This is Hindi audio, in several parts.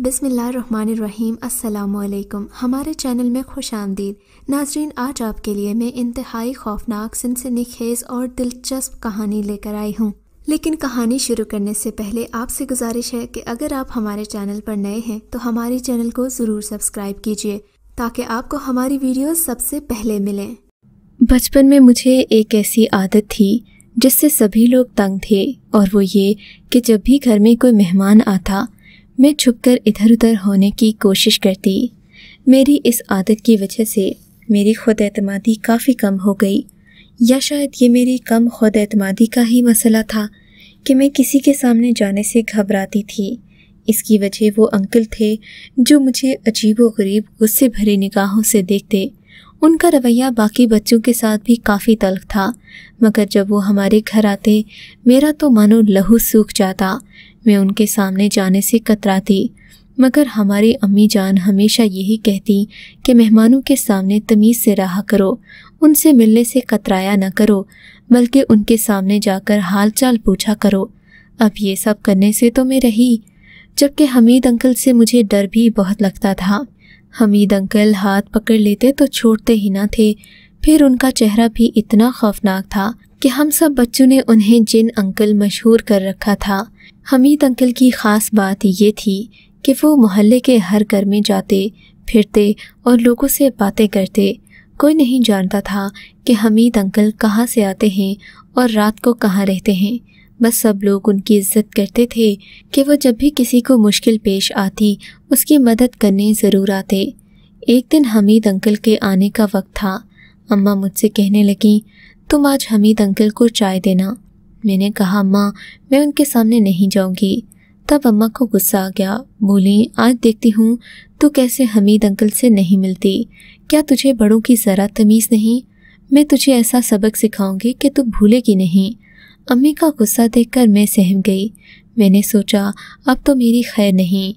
बिसमीम् अल्लाम हमारे चैनल में खुश आमदीद नाजरीन आज आपके लिए मैं इंतहाई खौफनाक सिनसनी खेज़ और दिलचस्प कहानी लेकर आई हूँ लेकिन कहानी शुरू करने से पहले आपसे गुजारिश है कि अगर आप हमारे चैनल पर नए हैं तो हमारे चैनल को ज़रूर सब्सक्राइब कीजिए ताकि आपको हमारी वीडियो सबसे पहले मिले बचपन में मुझे एक ऐसी आदत थी जिससे सभी लोग तंग थे और वो ये कि जब भी घर में कोई मेहमान आता मैं छुपकर इधर उधर होने की कोशिश करती मेरी इस आदत की वजह से मेरी खुद एतमादी काफ़ी कम हो गई या शायद ये मेरी कम खुद एतमादी का ही मसला था कि मैं किसी के सामने जाने से घबराती थी इसकी वजह वो अंकल थे जो मुझे अजीब व गरीब गुस्से भरी निगाहों से देखते उनका रवैया बाकी बच्चों के साथ भी काफ़ी तल्ख था मगर जब वो हमारे घर आते मेरा तो मानो लहू सूख जाता मैं उनके सामने जाने से कतराती मगर हमारी अम्मी जान हमेशा यही कहती कि मेहमानों के सामने तमीज़ से रहा करो उनसे मिलने से कतराया न करो बल्कि उनके सामने जाकर हाल चाल पूछा करो अब ये सब करने से तो मैं रही जबकि हमीद अंकल से मुझे डर भी बहुत लगता था हमीद अंकल हाथ पकड़ लेते तो छोड़ते ही ना थे फिर उनका चेहरा भी इतना खौफनाक था कि हम सब बच्चों ने उन्हें जिन अंकल मशहूर कर रखा था हमीद अंकल की ख़ास बात ये थी कि वो मोहल्ले के हर घर में जाते फिरते और लोगों से बातें करते कोई नहीं जानता था कि हमीद अंकल कहाँ से आते हैं और रात को कहाँ रहते हैं बस सब लोग उनकी इज्जत करते थे कि वो जब भी किसी को मुश्किल पेश आती उसकी मदद करने ज़रूर आते एक दिन हमीद अंकल के आने का वक्त था अम्मा मुझसे कहने लगी तुम आज हमीद अंकल को चाय देना मैंने कहा अम्मा मैं उनके सामने नहीं जाऊंगी तब अम्मा को गुस्सा आ गया बोली आज देखती हूँ तो कैसे हमीद अंकल से नहीं मिलती क्या तुझे बड़ों की ज़रा तमीज़ नहीं मैं तुझे ऐसा सबक सिखाऊंगी कि तू भूलेगी नहीं अम्मी का गुस्सा देखकर मैं सहम गई मैंने सोचा अब तो मेरी खैर नहीं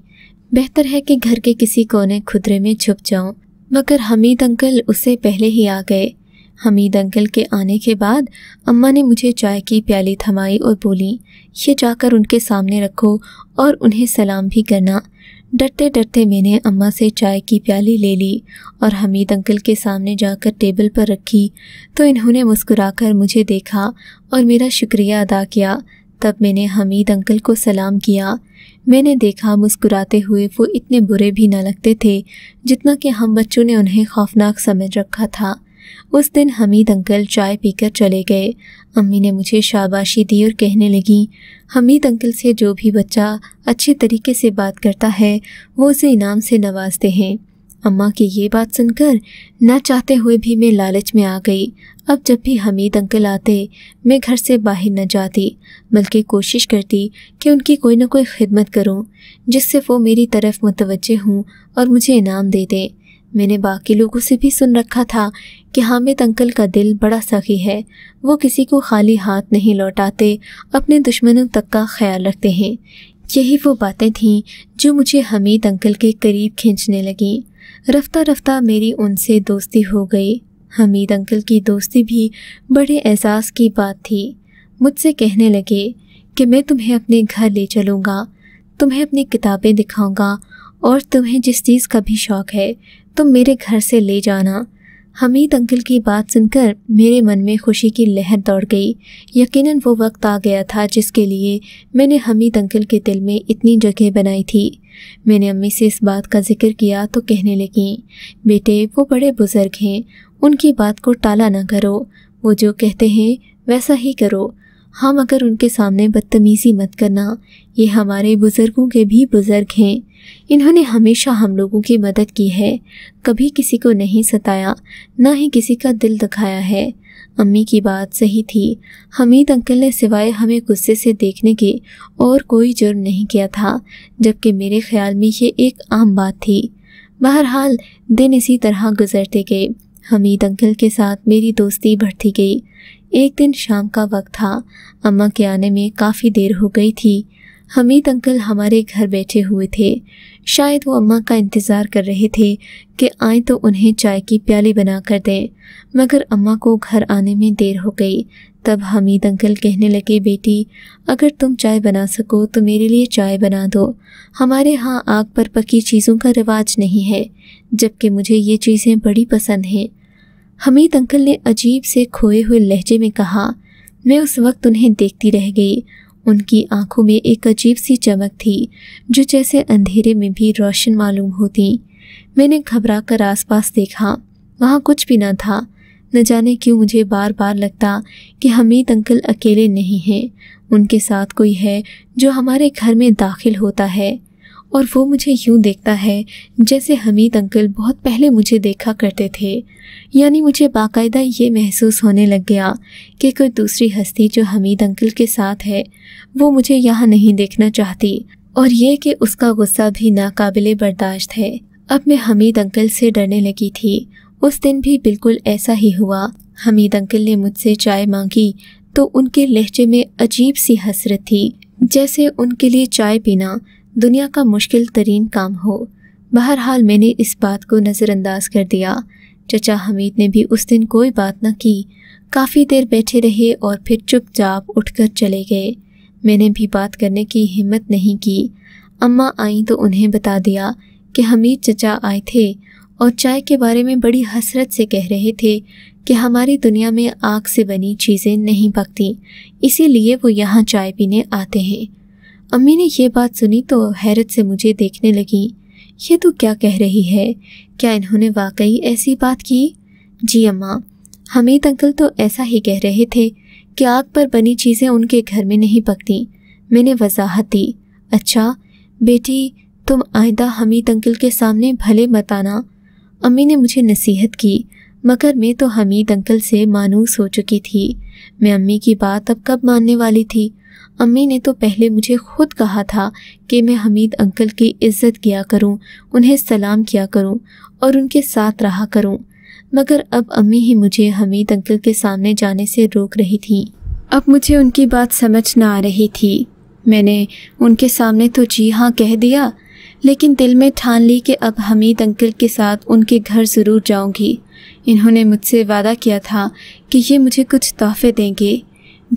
बेहतर है कि घर के किसी कोने खुदरे में छुप जाऊं मगर हमीद अंकल उससे पहले ही आ गए हमीद अंकल के आने के बाद अम्मा ने मुझे चाय की प्याली थमाई और बोली ये जाकर उनके सामने रखो और उन्हें सलाम भी करना डरते डरते मैंने अम्मा से चाय की प्याली ले ली और हमीद अंकल के सामने जाकर टेबल पर रखी तो इन्होंने मुस्कुराकर मुझे देखा और मेरा शुक्रिया अदा किया तब मैंने हमीद अंकल को सलाम किया मैंने देखा मुस्कुराते हुए वो इतने बुरे भी ना लगते थे जितना कि हम बच्चों ने उन्हें खौफनाक समझ रखा था उस दिन हमीद अंकल चाय पीकर चले गए अम्मी ने मुझे शाबाशी दी और कहने लगी हमीद अंकल से जो भी बच्चा अच्छे तरीके से बात करता है वो उसे इनाम से नवाजते हैं अम्मा की ये बात सुनकर ना चाहते हुए भी मैं लालच में आ गई अब जब भी हमीद अंकल आते मैं घर से बाहर न जाती बल्कि कोशिश करती कि उनकी कोई ना कोई खिदमत करूं जिससे वो मेरी तरफ मुतवजह हों और मुझे इनाम दे दें मैंने बाकी लोगों से भी सुन रखा था कि हामिद अंकल का दिल बड़ा सखी है वो किसी को खाली हाथ नहीं लौटाते अपने दुश्मनों तक का ख्याल रखते हैं यही वो बातें थीं जो मुझे हमीद अंकल के करीब खींचने लगीं रफ्ता रफ्ता मेरी उनसे दोस्ती हो गई हमीद अंकल की दोस्ती भी बड़े एहसास की बात थी मुझसे कहने लगे कि मैं तुम्हें अपने घर ले चलूँगा तुम्हें अपनी किताबें दिखाऊँगा और तुम्हें जिस चीज़ का भी शौक़ है तुम मेरे घर से ले जाना हमीद अंकल की बात सुनकर मेरे मन में खुशी की लहर दौड़ गई यकीनन वो वक्त आ गया था जिसके लिए मैंने हमीद अंकल के दिल में इतनी जगह बनाई थी मैंने अम्मी से इस बात का जिक्र किया तो कहने लगी बेटे वो बड़े बुज़ुर्ग हैं उनकी बात को टाला ना करो वो जो कहते हैं वैसा ही करो हाँ मगर उनके सामने बदतमीज़ी मत करना ये हमारे बुज़ुर्गों के भी बुज़ुर्ग हैं इन्होंने हमेशा हम लोगों की मदद की है कभी किसी को नहीं सताया ना ही किसी का दिल दिखाया है अम्मी की बात सही थी हमीद अंकल ने सिवाय हमें गुस्से से देखने के और कोई जुर्म नहीं किया था जबकि मेरे ख्याल में ये एक आम बात थी बहरहाल दिन इसी तरह गुजरते गए हमीद अंकल के साथ मेरी दोस्ती बढ़ती गई एक दिन शाम का वक्त था अम्मा के आने में काफ़ी देर हो गई थी हमीद अंकल हमारे घर बैठे हुए थे शायद वो अम्मा का इंतज़ार कर रहे थे कि आए तो उन्हें चाय की प्याली बना कर दें मगर अम्मा को घर आने में देर हो गई तब हमीद अंकल कहने लगे बेटी अगर तुम चाय बना सको तो मेरे लिए चाय बना दो हमारे यहाँ आग पर पकी चीज़ों का रिवाज नहीं है जबकि मुझे ये चीज़ें बड़ी पसंद हैं हमीद अंकल ने अजीब से खोए हुए लहजे में कहा मैं उस वक्त उन्हें देखती रह गई उनकी आंखों में एक अजीब सी चमक थी जो जैसे अंधेरे में भी रोशन मालूम होती मैंने घबरा कर आसपास देखा वहाँ कुछ भी ना था न जाने क्यों मुझे बार बार लगता कि हमीद अंकल अकेले नहीं हैं उनके साथ कोई है जो हमारे घर में दाखिल होता है और वो मुझे यूं देखता है जैसे हमीद अंकल बहुत पहले मुझे देखा करते थे यानी मुझे बाकायदा ये महसूस होने लग गया कि कोई दूसरी हस्ती जो हमीद अंकल के साथ है वो मुझे यहाँ नहीं देखना चाहती और ये कि उसका गुस्सा भी नाकाबिल बर्दाश्त है अब मैं हमीद अंकल से डरने लगी थी उस दिन भी बिल्कुल ऐसा ही हुआ हमीद अंकल ने मुझसे चाय मांगी तो उनके लहजे में अजीब सी हसरत थी जैसे उनके लिए चाय पीना दुनिया का मुश्किल तरीन काम हो बहरहाल मैंने इस बात को नज़रअंदाज कर दिया चचा हमीद ने भी उस दिन कोई बात न की काफ़ी देर बैठे रहे और फिर चुपचाप उठकर चले गए मैंने भी बात करने की हिम्मत नहीं की अम्मा आईं तो उन्हें बता दिया कि हमीद चचा आए थे और चाय के बारे में बड़ी हसरत से कह रहे थे कि हमारी दुनिया में आग से बनी चीज़ें नहीं पकती इसीलिए वो यहाँ चाय पीने आते हैं अम्मी ने यह बात सुनी तो हैरत से मुझे देखने लगी ये तो क्या कह रही है क्या इन्होंने वाकई ऐसी बात की जी अम्मा हमीद अंकल तो ऐसा ही कह रहे थे कि आग पर बनी चीज़ें उनके घर में नहीं पकती मैंने वजाहत दी अच्छा बेटी तुम आयदा हमीद अंकल के सामने भले मत आना अम्मी ने मुझे नसीहत की मगर मैं तो हमीद अंकल से मानूस हो चुकी थी मैं अम्मी की बात अब कब मानने वाली थी अम्मी ने तो पहले मुझे खुद कहा था कि मैं हमीद अंकल की इज्जत किया करूं, उन्हें सलाम किया करूं और उनके साथ रहा करूं। मगर अब अम्मी ही मुझे हमीद अंकल के सामने जाने से रोक रही थी अब मुझे उनकी बात समझ ना आ रही थी मैंने उनके सामने तो जी हाँ कह दिया लेकिन दिल में ठान ली कि अब हमीद अंकल के साथ उनके घर ज़रूर जाऊंगी इन्होंने मुझसे वादा किया था कि ये मुझे कुछ तोहफे देंगे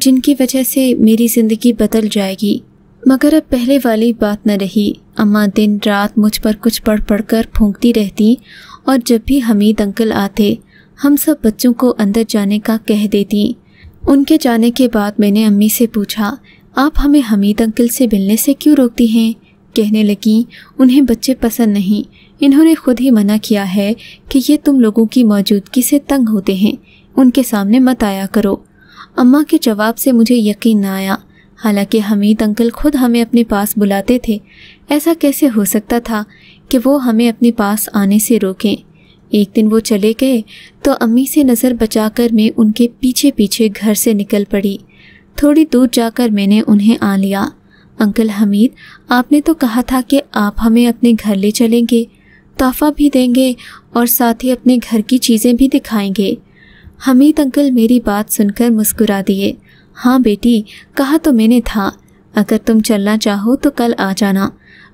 जिनकी वजह से मेरी ज़िंदगी बदल जाएगी मगर अब पहले वाली बात न रही अम्मा दिन रात मुझ पर कुछ पढ़ पढ़ कर फूंकती रहती और जब भी हमीद अंकल आते हम सब बच्चों को अंदर जाने का कह देती उनके जाने के बाद मैंने अम्मी से पूछा आप हमें हमीद अंकल से मिलने से क्यों रोकती हैं कहने लगी उन्हें बच्चे पसंद नहीं इन्होंने खुद ही मना किया है कि ये तुम लोगों की मौजूदगी से तंग होते हैं उनके सामने मत आया करो अम्मा के जवाब से मुझे यकीन ना आया हालांकि हमीद अंकल खुद हमें अपने पास बुलाते थे ऐसा कैसे हो सकता था कि वो हमें अपने पास आने से रोकें एक दिन वो चले गए तो अम्मी से नज़र बचाकर मैं उनके पीछे पीछे घर से निकल पड़ी थोड़ी दूर जाकर मैंने उन्हें आ लिया अंकल हमीद आपने तो कहा था कि आप हमें अपने घर ले चलेंगे तोहफा भी देंगे और साथ ही अपने घर की चीज़ें भी दिखाएंगे हमीद अंकल मेरी बात सुनकर मुस्कुरा दिए हाँ बेटी कहा तो मैंने था अगर तुम चलना चाहो तो कल आ जाना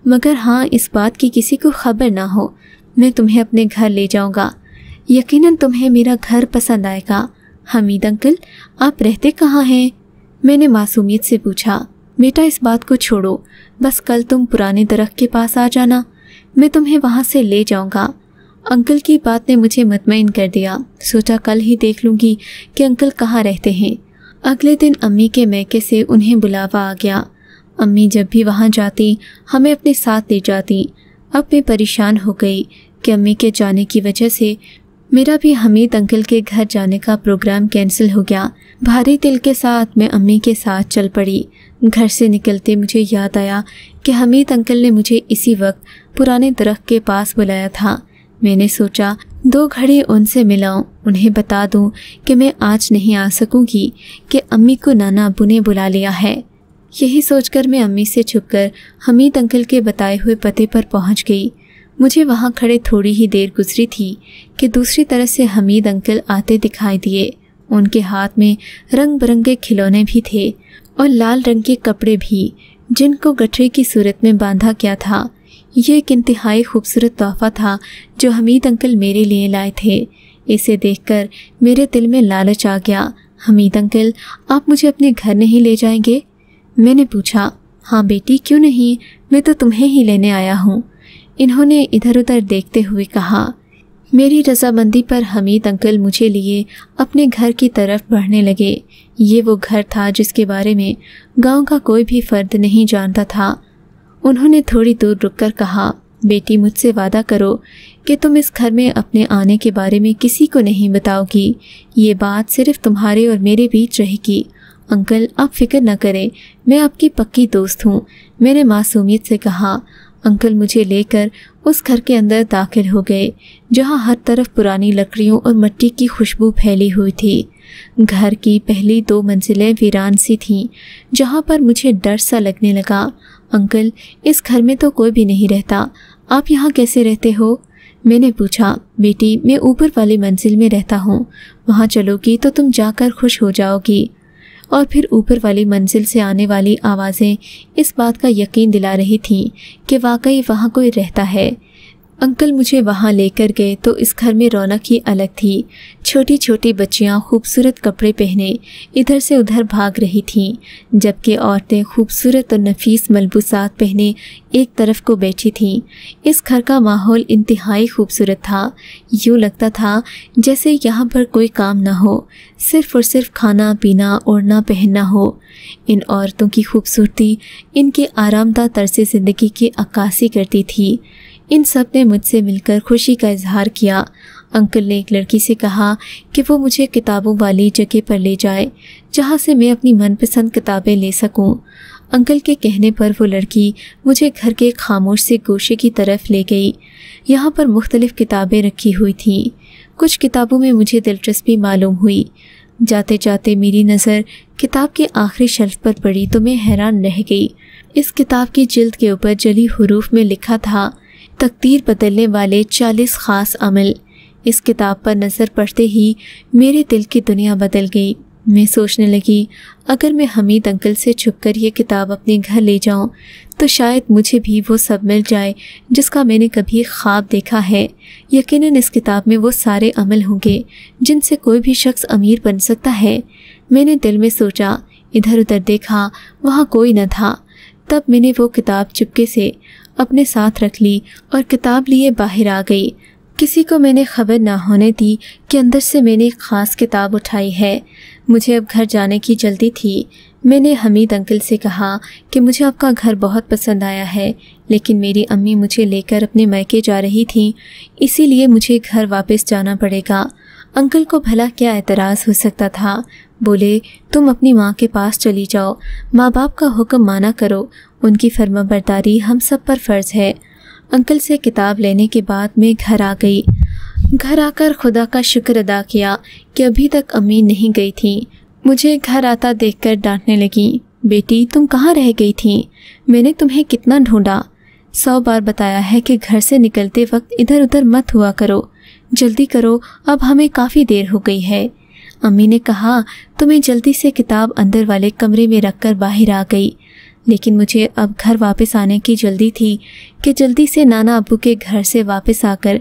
मगर हाँ इस बात की किसी को खबर ना हो मैं तुम्हें अपने घर ले जाऊंगा यकीनन तुम्हें मेरा घर पसंद आएगा हमीद अंकल आप रहते कहाँ हैं मैंने मासूमियत से पूछा बेटा इस बात को छोड़ो बस कल तुम पुराने दरख्त के पास आ जाना मैं तुम्हें वहाँ से ले जाऊँगा अंकल की बात ने मुझे मतमिन कर दिया सोचा कल ही देख लूँगी कि अंकल कहाँ रहते हैं अगले दिन अम्मी के मैके से उन्हें बुलावा आ गया अम्मी जब भी वहाँ जाती हमें अपने साथ ले जाती अब मैं परेशान हो गई कि अम्मी के जाने की वजह से मेरा भी हमीद अंकल के घर जाने का प्रोग्राम कैंसिल हो गया भारी दिल के साथ मैं अम्मी के साथ चल पड़ी घर से निकलते मुझे याद आया कि हमीद अंकल ने मुझे इसी वक्त पुराने दरख्त के पास बुलाया था मैंने सोचा दो घड़ी उनसे मिलाऊं, उन्हें बता दूं कि मैं आज नहीं आ सकूंगी कि अम्मी को नाना अबू ने बुला लिया है यही सोचकर मैं अम्मी से छुपकर हमीद अंकल के बताए हुए पते पर पहुंच गई मुझे वहाँ खड़े थोड़ी ही देर गुजरी थी कि दूसरी तरफ से हमीद अंकल आते दिखाई दिए उनके हाथ में रंग बिरंगे खिलौने भी थे और लाल रंग के कपड़े भी जिनको गठरे की सूरत में बांधा गया था ये एक इंतहाई खूबसूरत तोहफा था जो हमीद अंकल मेरे लिए लाए थे इसे देखकर मेरे दिल में लालच आ गया हमीद अंकल आप मुझे अपने घर नहीं ले जाएंगे मैंने पूछा हाँ बेटी क्यों नहीं मैं तो तुम्हें ही लेने आया हूँ इन्होंने इधर उधर देखते हुए कहा मेरी रजामंदी पर हमीद अंकल मुझे लिए अपने घर की तरफ बढ़ने लगे ये वो घर था जिसके बारे में गांव का कोई भी फर्द नहीं जानता था उन्होंने थोड़ी दूर रुककर कहा बेटी मुझसे वादा करो कि तुम इस घर में अपने आने के बारे में किसी को नहीं बताओगी ये बात सिर्फ तुम्हारे और मेरे बीच रहेगी अंकल आप फिक्र न करें मैं आपकी पक्की दोस्त हूँ मैंने मासूमियत से कहा अंकल मुझे लेकर उस घर के अंदर दाखिल हो गए जहाँ हर तरफ पुरानी लकड़ियों और मट्टी की खुशबू फैली हुई थी घर की पहली दो मंजिलें वीरान सी थीं जहाँ पर मुझे डर सा लगने लगा अंकल इस घर में तो कोई भी नहीं रहता आप यहाँ कैसे रहते हो मैंने पूछा बेटी मैं ऊपर वाली मंजिल में रहता हूँ वहाँ चलोगी तो तुम जाकर खुश हो जाओगी और फिर ऊपर वाली मंजिल से आने वाली आवाज़ें इस बात का यकीन दिला रही थीं कि वाकई वहाँ कोई रहता है अंकल मुझे वहाँ लेकर गए तो इस घर में रौनक ही अलग थी छोटी छोटी बच्चियाँ खूबसूरत कपड़े पहने इधर से उधर भाग रही थीं जबकि औरतें खूबसूरत और नफीस मलबूसात पहने एक तरफ को बैठी थीं इस घर का माहौल इंतहाई खूबसूरत था यूँ लगता था जैसे यहाँ पर कोई काम ना हो सिर्फ़ और सिर्फ खाना पीना ओढ़ना पहनना हो इन औरतों की खूबसूरती इनके आरामदा तरसे ज़िंदगी की अक्सी करती थी इन सब ने मुझसे मिलकर खुशी का इजहार किया अंकल ने एक लड़की से कहा कि वो मुझे किताबों वाली जगह पर ले जाए जहाँ से मैं अपनी मनपसंद किताबें ले सकूँ अंकल के कहने पर वो लड़की मुझे घर के खामोश से गोशे की तरफ ले गई यहाँ पर मुख्तलिफ़ किताबें रखी हुई थीं कुछ किताबों में मुझे दिलचस्पी मालूम हुई जाते जाते मेरी नज़र किताब के आखिरी शेल्फ पर पड़ी तो मैं हैरान रह गई इस किताब की जिल्द के ऊपर जली हरूफ में लिखा था तकदीर बदलने वाले चालीस ख़ास अमल इस किताब पर नज़र पड़ते ही मेरे दिल की दुनिया बदल गई मैं सोचने लगी अगर मैं हमीद अंकल से छुपकर यह किताब अपने घर ले जाऊं तो शायद मुझे भी वो सब मिल जाए जिसका मैंने कभी ख्वाब देखा है यकीनन इस किताब में वो सारे अमल होंगे जिनसे कोई भी शख्स अमीर बन सकता है मैंने दिल में सोचा इधर उधर देखा वहाँ कोई न था तब मैंने वो किताब चुपके से अपने साथ रख ली और किताब लिए बाहर आ गई किसी को मैंने खबर ना होने दी कि अंदर से मैंने एक ख़ास किताब उठाई है मुझे अब घर जाने की जल्दी थी मैंने हमीद अंकल से कहा कि मुझे आपका घर बहुत पसंद आया है लेकिन मेरी अम्मी मुझे लेकर अपने मायके जा रही थी इसीलिए मुझे घर वापस जाना पड़ेगा अंकल को भला क्या एतराज़ हो सकता था बोले तुम अपनी माँ के पास चली जाओ माँ बाप का हुक्म माना करो उनकी फर्मा हम सब पर फ़र्ज़ है अंकल से किताब लेने के बाद मैं घर आ गई घर आकर खुदा का शुक्र अदा किया कि अभी तक अम्मी नहीं गई थी मुझे घर आता देखकर डांटने लगी बेटी तुम कहाँ रह गई थी मैंने तुम्हें कितना ढूंढा सौ बार बताया है कि घर से निकलते वक्त इधर उधर मत हुआ करो जल्दी करो अब हमें काफ़ी देर हो गई है अम्मी ने कहा तुम्हें जल्दी से किताब अंदर वाले कमरे में रखकर बाहर आ गई लेकिन मुझे अब घर वापस आने की जल्दी थी कि जल्दी से नाना अबू के घर से वापस आकर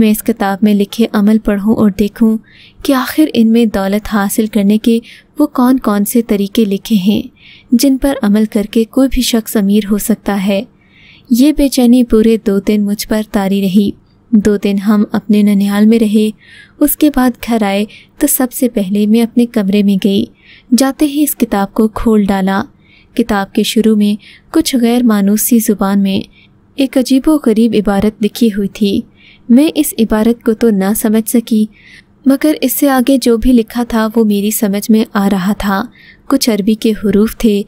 मैं इस किताब में लिखे अमल पढ़ूं और देखूं कि आखिर इनमें दौलत हासिल करने के वो कौन कौन से तरीके लिखे हैं जिन पर अमल करके कोई भी शख्स अमीर हो सकता है ये बेचैनी पूरे दो दिन मुझ पर तारी रही दो दिन हम अपने ननिहाल में रहे उसके बाद घर आए तो सबसे पहले मैं अपने कमरे में गई जाते ही इस किताब को खोल डाला किताब के शुरू में कुछ गैर मानूसी ज़ुबान में एक अजीबो गरीब इबारत लिखी हुई थी मैं इस इबारत को तो ना समझ सकी मगर इससे आगे जो भी लिखा था वो मेरी समझ में आ रहा था कुछ अरबी के हरूफ थे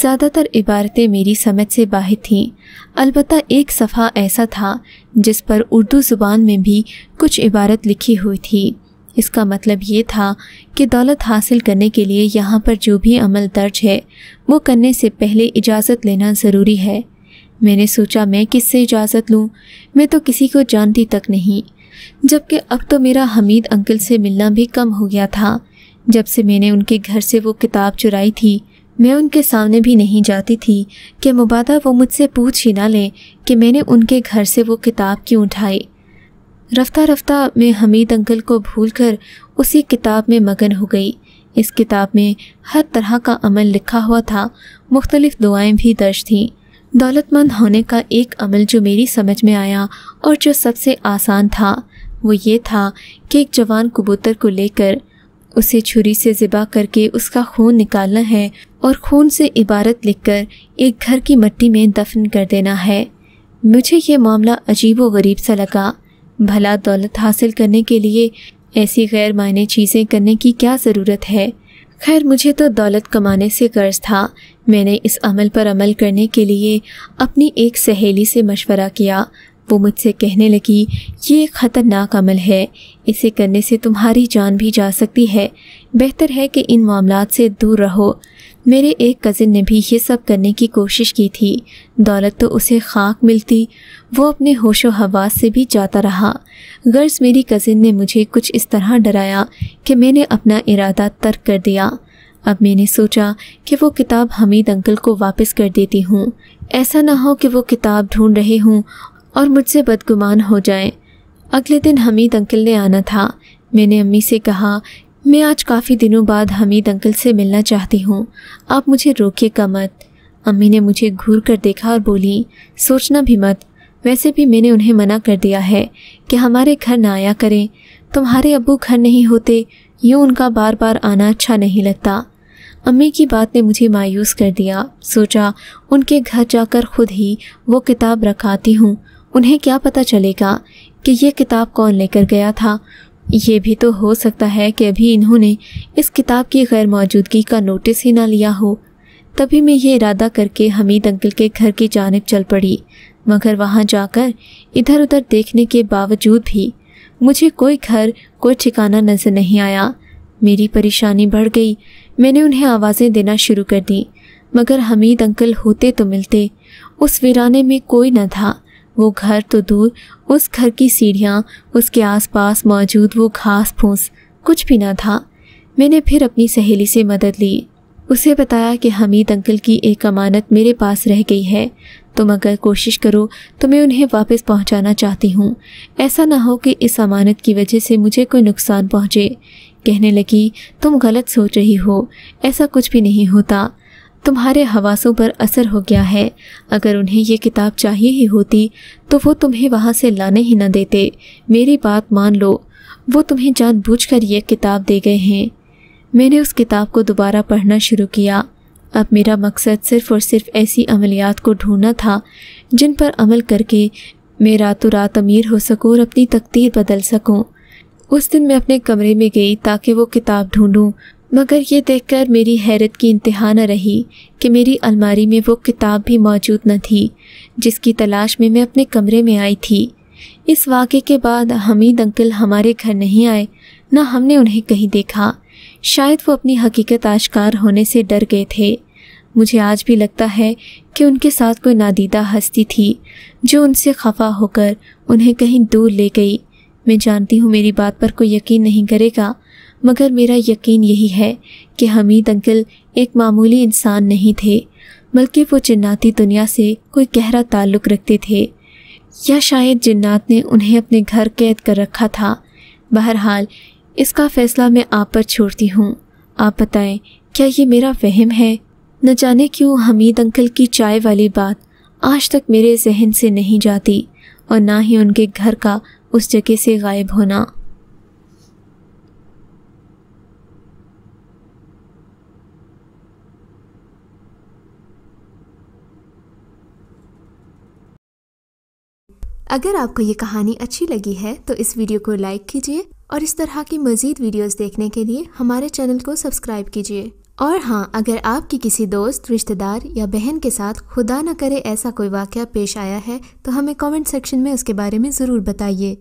ज़्यादातर इबारतें मेरी समझ से बाहर थीं अलबत् एक सफ़ा ऐसा था जिस पर उर्दू ज़ुबान में भी कुछ इबारत लिखी हुई थी इसका मतलब ये था कि दौलत हासिल करने के लिए यहाँ पर जो भी अमल दर्ज है वो करने से पहले इजाज़त लेना ज़रूरी है मैंने सोचा मैं किससे इजाज़त लूँ मैं तो किसी को जानती तक नहीं जबकि अब तो मेरा हमीद अंकल से मिलना भी कम हो गया था जब से मैंने उनके घर से वो किताब चुराई थी मैं उनके सामने भी नहीं जाती थी कि मुबादा वो मुझसे पूछ ही ना लें कि मैंने उनके घर से वो किताब क्यों उठाई रफ्ता रफ्ता मैं हमीद अंकल को भूलकर उसी किताब में मगन हो गई इस किताब में हर तरह का अमल लिखा हुआ था मुख्तलिफ़ दुआएं भी दर्ज थीं दौलतमंद होने का एक अमल जो मेरी समझ में आया और जो सबसे आसान था वो ये था कि एक जवान कबूतर को लेकर उसे छुरी से ज़िबा करके उसका खून निकालना है और खून से इबारत लिखकर एक घर की मट्टी में दफन कर देना है मुझे ये मामला अजीब व गरीब सा लगा भला दौलत हासिल करने के लिए ऐसी गैर मायने चीज़ें करने की क्या ज़रूरत है खैर मुझे तो दौलत कमाने से गर्ज था मैंने इस अमल पर अमल करने के लिए अपनी एक सहेली से मशवरा किया वो मुझसे कहने लगी ये ख़तरनाक अमल है इसे करने से तुम्हारी जान भी जा सकती है बेहतर है कि इन मामला से दूर रहो मेरे एक कज़िन ने भी ये सब करने की कोशिश की थी दौलत तो उसे खाक मिलती वो अपने होशो हवास से भी जाता रहा गर्ज मेरी कज़िन ने मुझे कुछ इस तरह डराया कि मैंने अपना इरादा तर्क कर दिया अब मैंने सोचा कि वो किताब हमीद अंकल को वापस कर देती हूँ ऐसा ना हो कि वो किताब ढूंढ रहे हूँ और मुझसे बदगुमान हो जाए अगले दिन हमीद अंकल ने आना था मैंने अम्मी से कहा मैं आज काफ़ी दिनों बाद हमीद अंकल से मिलना चाहती हूँ आप मुझे का मत अम्मी ने मुझे घूर कर देखा और बोली सोचना भी मत वैसे भी मैंने उन्हें मना कर दिया है कि हमारे घर ना आया करें तुम्हारे अबू घर नहीं होते यूँ उनका बार बार आना अच्छा नहीं लगता अम्मी की बात ने मुझे मायूस कर दिया सोचा उनके घर जाकर खुद ही वो किताब रखाती हूँ उन्हें क्या पता चलेगा कि ये किताब कौन लेकर गया था ये भी तो हो सकता है कि अभी इन्होंने इस किताब की गैर मौजूदगी का नोटिस ही ना लिया हो तभी मैं ये इरादा करके हमीद अंकल के घर की जानब चल पड़ी मगर वहाँ जाकर इधर उधर देखने के बावजूद भी मुझे कोई घर कोई ठिकाना नज़र नहीं आया मेरी परेशानी बढ़ गई मैंने उन्हें आवाज़ें देना शुरू कर दी मगर हमीद अंकल होते तो मिलते उस वीराने में कोई न था वो घर तो दूर उस घर की सीढ़ियाँ उसके आसपास मौजूद वो घास फूस कुछ भी ना था मैंने फिर अपनी सहेली से मदद ली उसे बताया कि हमीद अंकल की एक अमानत मेरे पास रह गई है तुम अगर कोशिश करो तो मैं उन्हें वापस पहुंचाना चाहती हूँ ऐसा ना हो कि इस अमानत की वजह से मुझे कोई नुकसान पहुँचे कहने लगी तुम गलत सोच रही हो ऐसा कुछ भी नहीं होता तुम्हारे हवासों पर असर हो गया है अगर उन्हें ये किताब चाहिए ही होती तो वो तुम्हें वहाँ से लाने ही न देते मेरी बात मान लो वो तुम्हें जानबूझकर ये किताब दे गए हैं मैंने उस किताब को दोबारा पढ़ना शुरू किया अब मेरा मकसद सिर्फ़ और सिर्फ ऐसी अमलियात को ढूंढना था जिन पर अमल करके मैं रातों रात अमीर हो सकूँ और अपनी तकदीर बदल सकूँ उस दिन मैं अपने कमरे में गई ताकि वो किताब ढूंढूं मगर ये देखकर मेरी हैरत की इंतहा न रही कि मेरी अलमारी में वो किताब भी मौजूद न थी जिसकी तलाश में मैं अपने कमरे में आई थी इस वाक़े के बाद हमीद अंकल हमारे घर नहीं आए न हमने उन्हें कहीं देखा शायद वो अपनी हकीकत आश्कार होने से डर गए थे मुझे आज भी लगता है कि उनके साथ कोई नादीदा हस्ती थी जो उनसे खफा होकर उन्हें कहीं दूर ले गई मैं जानती हूँ मेरी बात पर कोई यकीन नहीं करेगा मगर मेरा यकीन यही है कि हमीद अंकल एक मामूली इंसान नहीं थे बल्कि वो जन्नाती दुनिया से कोई गहरा ताल्लुक़ रखते थे या शायद जन्नात ने उन्हें अपने घर कैद कर रखा था बहरहाल इसका फ़ैसला मैं आप पर छोड़ती हूँ आप बताएं क्या ये मेरा वहम है न जाने क्यों हमीद अंकल की चाय वाली बात आज तक मेरे जहन से नहीं जाती और ना ही उनके घर का उस जगह से गायब होना अगर आपको ये कहानी अच्छी लगी है तो इस वीडियो को लाइक कीजिए और इस तरह की मज़ीद वीडियोस देखने के लिए हमारे चैनल को सब्सक्राइब कीजिए और हाँ अगर आपकी किसी दोस्त रिश्तेदार या बहन के साथ खुदा न करे ऐसा कोई वाक़ पेश आया है तो हमें कॉमेंट सेक्शन में उसके बारे में ज़रूर बताइए